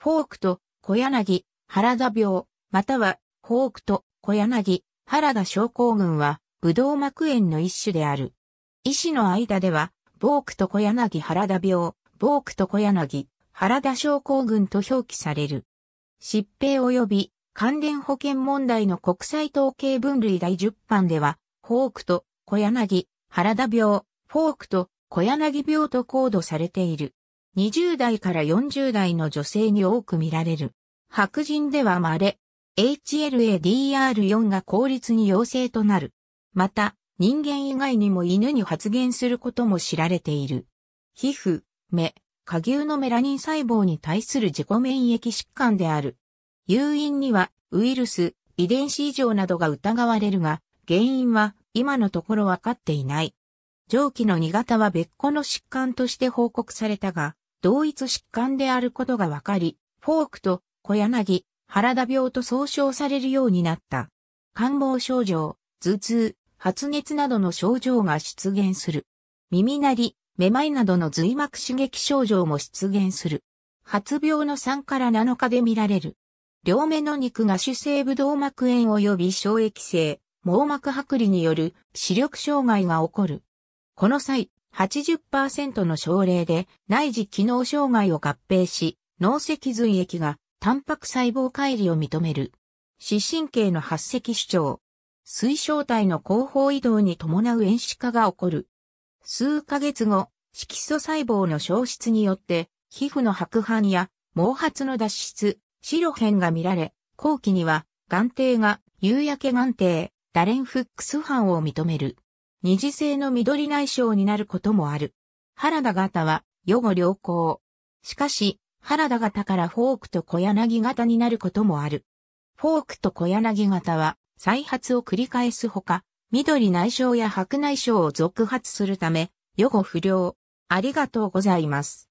フォークと小柳、原田病、またはフォークと小柳、原田症候群は、ブドウ膜炎の一種である。医師の間では、ボークと小柳原田病、ボークと小柳、原田症候群と表記される。疾病及び関連保険問題の国際統計分類第10版では、フォークと小柳、原田病、フォークと小柳病とコードされている。20代から40代の女性に多く見られる。白人では稀。HLA-DR4 が効率に陽性となる。また、人間以外にも犬に発現することも知られている。皮膚、目、下牛のメラニン細胞に対する自己免疫疾患である。誘因にはウイルス、遺伝子異常などが疑われるが、原因は今のところ分かっていない。上記の2型は別個の疾患として報告されたが、同一疾患であることが分かり、フォークと小柳、原田病と総称されるようになった。感冒症状、頭痛、発熱などの症状が出現する。耳鳴り、めまいなどの髄膜刺激症状も出現する。発病の3から7日で見られる。両目の肉が主性ドウ膜炎及び小液性、網膜剥離による視力障害が起こる。この際、80%の症例で内耳機能障害を合併し、脳脊髄液がタンパク細胞乖離を認める。視神経の発赤主張。水晶体の後方移動に伴う遠視化が起こる。数ヶ月後、色素細胞の消失によって、皮膚の白斑や毛髪の脱出、白片が見られ、後期には、眼底が、夕焼け眼底、ダレンフックス斑を認める。二次性の緑内障になることもある。原田型は、予後良好。しかし、原田型からフォークと小柳型になることもある。フォークと小柳型は、再発を繰り返すほか、緑内障や白内障を続発するため、予後不良。ありがとうございます。